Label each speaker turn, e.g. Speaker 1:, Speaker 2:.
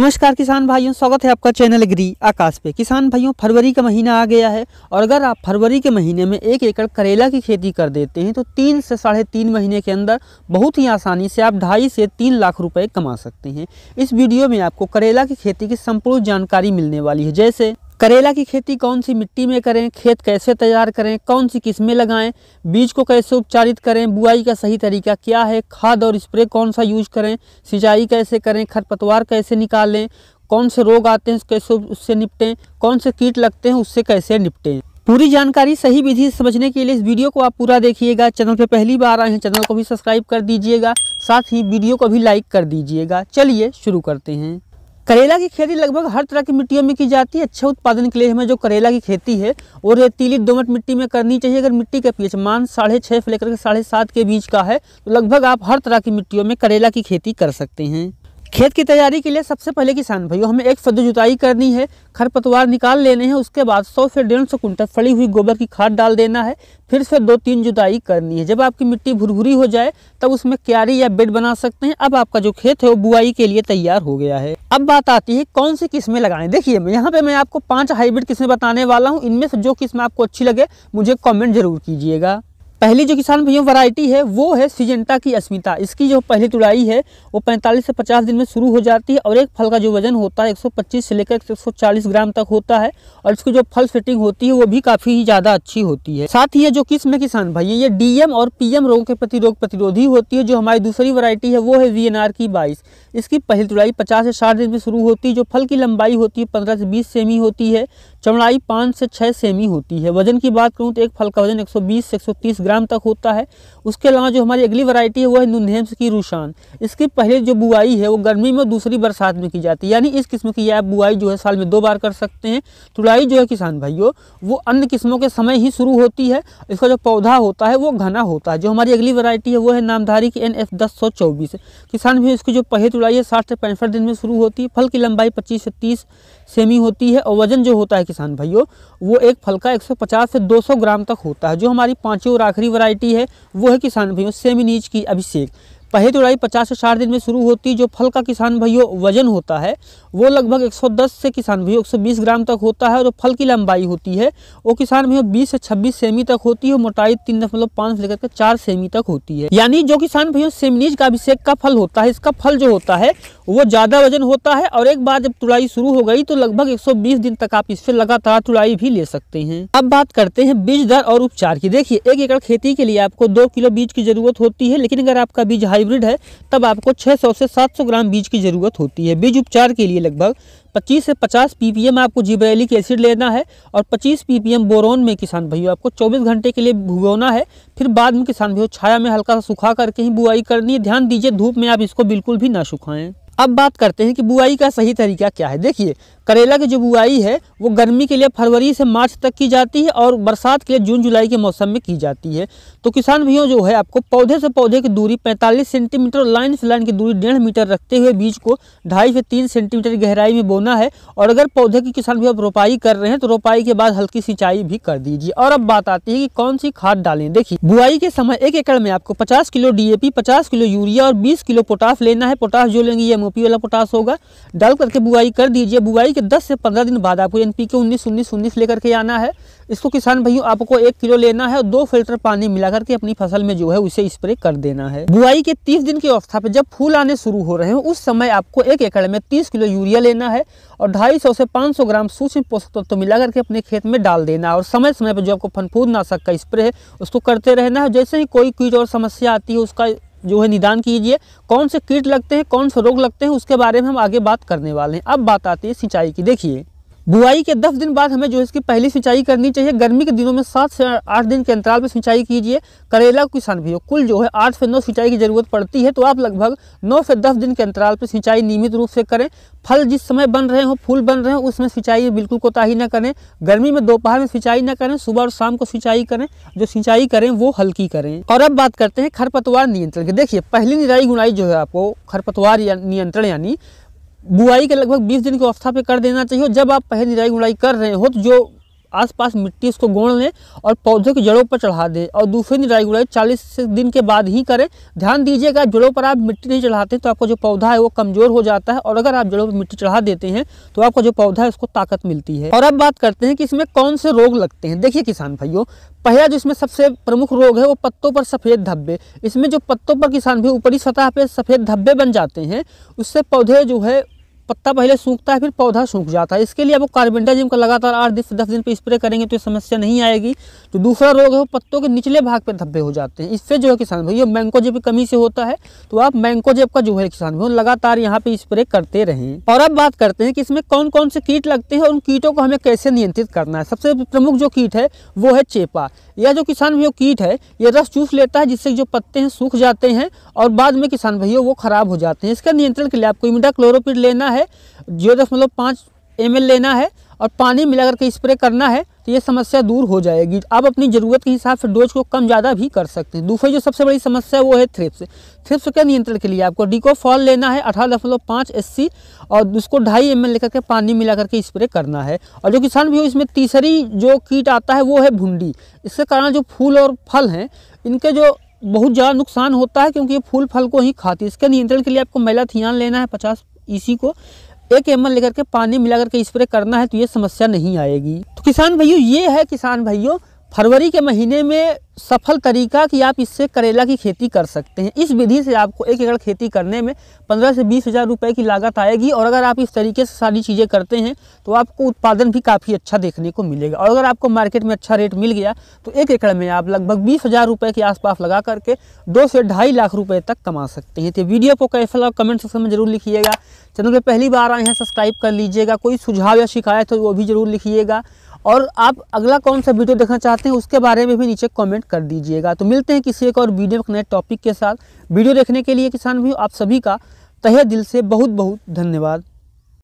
Speaker 1: नमस्कार किसान भाइयों स्वागत है आपका चैनल ग्री आकाश पे किसान भाइयों फरवरी का महीना आ गया है और अगर आप फरवरी के महीने में एक एकड़ करेला की खेती कर देते हैं तो तीन से साढ़े तीन महीने के अंदर बहुत ही आसानी से आप ढाई से तीन लाख रुपए कमा सकते हैं इस वीडियो में आपको करेला की खेती की संपूर्ण जानकारी मिलने वाली है जैसे करेला की खेती कौन सी मिट्टी में करें खेत कैसे तैयार करें कौन सी किस्में लगाएं बीज को कैसे उपचारित करें बुआई का सही तरीका क्या है खाद और स्प्रे कौन सा यूज करें सिंचाई कैसे करें खरपतवार कैसे निकालें कौन से रोग आते हैं कैसे उससे निपटें कौन से कीट लगते हैं उससे कैसे निपटें पूरी जानकारी सही विधि समझने के लिए इस वीडियो को आप पूरा देखिएगा चैनल पर पहली बार आए हैं चैनल को भी सब्सक्राइब कर दीजिएगा साथ ही वीडियो को भी लाइक कर दीजिएगा चलिए शुरू करते हैं करेला की खेती लगभग हर तरह की मिट्टियों में की जाती है अच्छे उत्पादन के लिए हमें जो करेला की खेती है वो रेतीली दोमट मिट्टी में करनी चाहिए अगर मिट्टी का पीएच मान साढ़े छः से लेकर के साढ़े सात के बीच का है तो लगभग आप हर तरह की मिट्टियों में करेला की खेती कर सकते हैं खेत की तैयारी के लिए सबसे पहले किसान भाइयों हमें एक फद जुताई करनी है खरपतवार निकाल लेने हैं उसके बाद सौ से डेढ़ सौ कुंटल फली हुई गोबर की खाद डाल देना है फिर से दो तीन जुताई करनी है जब आपकी मिट्टी भुरभुरी हो जाए तब उसमें क्यारी या बेड बना सकते हैं अब आपका जो खेत है वो बुआई के लिए तैयार हो गया है अब बात आती है कौन सी किस्में लगाएं देखिए मैं यहाँ पे मैं आपको पांच हाइब्रिड किस्में बताने वाला हूँ इनमें से जो किस्म आपको अच्छी लगे मुझे कॉमेंट जरूर कीजिएगा पहली जो किसान भैया वैरायटी है वो है सिजेंटा की अस्मिता इसकी जो पहली तुड़ाई है वो 45 से 50 दिन में शुरू हो जाती है और एक फल का जो वजन होता है 125 से लेकर 140 ग्राम तक होता है और इसकी जो फल फिटिंग होती है वो भी काफ़ी ही ज़्यादा अच्छी होती है साथ ही ये जो किस्म है किसान भैया ये डीएम और पीएम रोग के प्रति रोग प्रतिरोधी होती है जो हमारी दूसरी वरायटी है वो है वी की बाईस इसकी पहली तुड़ाई पचास से साठ दिन में शुरू होती है जो फल की लंबाई होती है पंद्रह से बीस सेमी होती है चौड़ाई पाँच से छह सेमी होती है वजन की बात करूँ तो एक फल का वजन एक सौ से एक ग्राम तक होता है उसके अलावा जो हमारी अगली वैरायटी है वो है नुनहेम्स की रुशान इसकी पहले जो बुआई है वो गर्मी में दूसरी बरसात में की जाती है यानी इस किस्म की आप बुआई जो है साल में दो बार कर सकते हैं तुड़ाई जो है किसान भाइयों वो अन्य किस्मों के समय ही शुरू होती है इसका जो पौधा होता है वो घना होता है जो हमारी अगली वरायटी है वो है नामधारी की एन एफ दस सौ चौबीस किसान भी इसकी जो पहली तुड़ाई है साठ से पैंसठ दिन में शुरू होती है फल की लंबाई पच्चीस से तीस सेमी होती है और वजन जो होता है किसान भाइयों वो एक फल का पचास से सौ ग्राम तक होता है जो हमारी पाँचों राख आखिरी वैरायटी है वो है किसान भाइयों नीच की अभिषेक पहली तुड़ाई 50 से साठ दिन में शुरू होती जो फल का किसान भाइयों वजन होता है वो लगभग 110 से किसान भाइयों 120 ग्राम तक होता है और जो फल की लंबाई होती है वो किसान भाइयों 20 से 26 सेमी तक होती है मोटाई तीन दशमलव पाँच से लेकर के चार सेमी तक होती है यानी जो किसान भाइयों सेमनीज का अभिषेक का फल होता है इसका फल जो होता है वो ज़्यादा वजन होता है और एक बार जब तुड़ाई शुरू हो गई तो लगभग एक दिन तक आप इससे लगातार तुड़ाई भी ले सकते हैं अब बात करते हैं बीज दर और उपचार की देखिए एक एकड़ खेती के लिए आपको दो किलो बीज की जरूरत होती है लेकिन अगर आपका बीज हाई हाइब्रिड है तब आपको 600 से 700 ग्राम बीज की ज़रूरत होती है बीज उपचार के लिए लगभग 25 से 50 पीपीएम आपको जिब्रैलिक एसिड लेना है और 25 पीपीएम बोरोन में किसान भाइयों आपको 24 घंटे के लिए भुगोना है फिर बाद में किसान भाइयों छाया में हल्का सा सुखा करके ही बुआई करनी है ध्यान दीजिए धूप में आप इसको बिल्कुल भी ना सुखाएं अब बात करते हैं कि बुआई का सही तरीका क्या है देखिए करेला की जो बुआई है वो गर्मी के लिए फरवरी से मार्च तक की जाती है और बरसात के लिए जून जुलाई के मौसम में की जाती है तो किसान भैया जो है आपको पौधे से पौधे की दूरी पैंतालीस सेंटीमीटर लाइन से लाइन की दूरी डेढ़ मीटर रखते हुए बीज को ढाई से तीन सेंटीमीटर गहराई में बोना है और अगर पौधे की किसान भैया रोपाई कर रहे हैं तो रोपाई के बाद हल्की सिंचाई भी कर दीजिए और अब बात आती है कि कौन सी खाद डालें देखिए बुआई के समय एक एकड़ में आपको पचास किलो डीएपी पचास किलो यूरिया और बीस किलो पोटास लेना है पोटास जो लेंगे ये एमओपी वाला पोटास होगा डाल करके बुआई कर दीजिए बुआई के 10 से 15 दिन बाद आपको एन पी के उन्नीस उन्नीस उन्नीस लेकर के आना है इसको किसान भाइयों आपको एक किलो लेना है और दो फिल्टर पानी मिला करके अपनी फसल में जो है उसे स्प्रे कर देना है बुआई के 30 दिन की अवस्था पे जब फूल आने शुरू हो रहे हैं उस समय आपको एक एकड़ में तीस किलो यूरिया लेना है और ढाई से पाँच ग्राम सूक्ष्म पोषक तत्व तो मिला करके अपने खेत में डाल देना और समय समय पर जो आपको फनफूद नाशक का स्प्रे है उसको करते रहना है जैसे ही कोई कीट और समस्या आती है उसका जो है निदान कीजिए कौन से कीट लगते हैं कौन से रोग लगते हैं उसके बारे में हम आगे बात करने वाले हैं अब बात आती है सिंचाई की देखिए बुआई के दस दिन बाद हमें जो इसकी पहली सिंचाई करनी चाहिए गर्मी के दिनों में सात से आठ दिन के अंतराल में सिंचाई कीजिए करेला किसान भी हो कुल जो है आठ से नौ सिंचाई की ज़रूरत पड़ती है तो आप लगभग नौ से दस दिन के अंतराल पर सिंचाई नियमित रूप से करें फल जिस समय बन रहे हो फूल बन रहे हो उसमें सिंचाई बिल्कुल कोताही न करें गर्मी में दोपहर में सिंचाई न करें सुबह और शाम को सिंचाई करें जो सिंचाई करें वो हल्की करें और अब बात करते हैं खरपतवार नियंत्रण की देखिए पहली निराई गुनाई जो है आपको खरपतवार नियंत्रण यानी बुआई के लगभग 20 दिन की अवस्था पे कर देना चाहिए जब आप पहली निराई गुड़ाई कर रहे हो तो जो आसपास मिट्टी इसको गोड़ लें और पौधों की जड़ों पर चढ़ा दें और दूसरे दिन ड्राई गुड़ाई चालीस दिन के बाद ही करें ध्यान दीजिएगा जड़ों पर आप मिट्टी नहीं चढ़ाते तो आपका जो पौधा है वो कमज़ोर हो जाता है और अगर आप जड़ों पर मिट्टी चढ़ा देते हैं तो आपका जो पौधा है उसको ताकत मिलती है और अब बात करते हैं कि इसमें कौन से रोग लगते हैं देखिए किसान भाइयों पहला जो इसमें सबसे प्रमुख रोग है वो पत्तों पर सफ़ेद धब्बे इसमें जो पत्तों पर किसान भाई ऊपरी सतह पर सफ़ेद धब्बे बन जाते हैं उससे पौधे जो है पत्ता पहले सूखता है फिर पौधा सूख जाता है इसके लिए आपको कार्बेंडाजिम का लगातार आठ दिन से दस दिन पर स्प्रे करेंगे तो ये समस्या नहीं आएगी तो दूसरा रोग है वो पत्तों के निचले भाग पर धब्बे हो जाते हैं इससे जो है किसान भाई ये मैंकोजेब की कमी से होता है तो आप मैंकोजेब का जो है किसान भाई लगातार यहाँ पे स्प्रे करते रहें और अब बात करते हैं कि इसमें कौन कौन से कीट लगते हैं और उन कीटों को हमें कैसे नियंत्रित करना है सबसे प्रमुख जो कीट है वो है चेपा यह जो किसान भैया कीट है ये रस चूस लेता है जिससे जो पत्ते हैं सूख जाते हैं और बाद में किसान भैया वो खराब हो जाते हैं इसका नियंत्रण के लिए आपको इमिडा क्लोरोपिड लेना है जो दशमलव पाँच एम लेना है और पानी मिलाकर के स्प्रे करना है तो ये समस्या दूर हो जाएगी आप अपनी ज़रूरत के हिसाब से डोज को कम ज़्यादा भी कर सकते हैं दूसरी जो सबसे बड़ी समस्या है वो है थ्रिप्स थ्रिप्स के नियंत्रण के लिए आपको डिकोफॉल फॉल लेना है अठारह दशमलव पाँच एस सी और उसको ढाई एम एल लेकर के पानी मिला करके स्प्रे करना है और जो किसान भी हो इसमें तीसरी जो कीट आता है वो है भुंडी इसके कारण जो फूल और फल हैं इनके जो बहुत ज़्यादा नुकसान होता है क्योंकि ये फूल फल को ही खाती है इसके नियंत्रण के लिए आपको मेला थियान लेना है पचास ईसी e को एक एम लेकर के पानी मिला करके स्प्रे करना है तो ये समस्या नहीं आएगी तो किसान भाइयों ये है किसान भाइयों फरवरी के महीने में सफल तरीका कि आप इससे करेला की खेती कर सकते हैं इस विधि से आपको एक एकड़ खेती करने में पंद्रह से बीस हज़ार रुपये की लागत आएगी और अगर आप इस तरीके से सारी चीज़ें करते हैं तो आपको उत्पादन भी काफ़ी अच्छा देखने को मिलेगा और अगर आपको मार्केट में अच्छा रेट मिल गया तो एक एकड़ में आप लगभग बीस हज़ार रुपये के आसपास लगा करके दो से ढाई लाख रुपये तक कमा सकते हैं तो वीडियो को कैसा लगा कमेंट सेक्शन में ज़रूर लिखिएगा चैनल पर पहली बार आए हैं सब्सक्राइब कर लीजिएगा कोई सुझाव या शिकायत हो वो भी ज़रूर लिखिएगा और आप अगला कौन सा वीडियो देखना चाहते हैं उसके बारे में भी नीचे कमेंट कर दीजिएगा तो मिलते हैं किसी एक और वीडियो नए टॉपिक के साथ वीडियो देखने के लिए किसान भी आप सभी का तहे दिल से बहुत बहुत धन्यवाद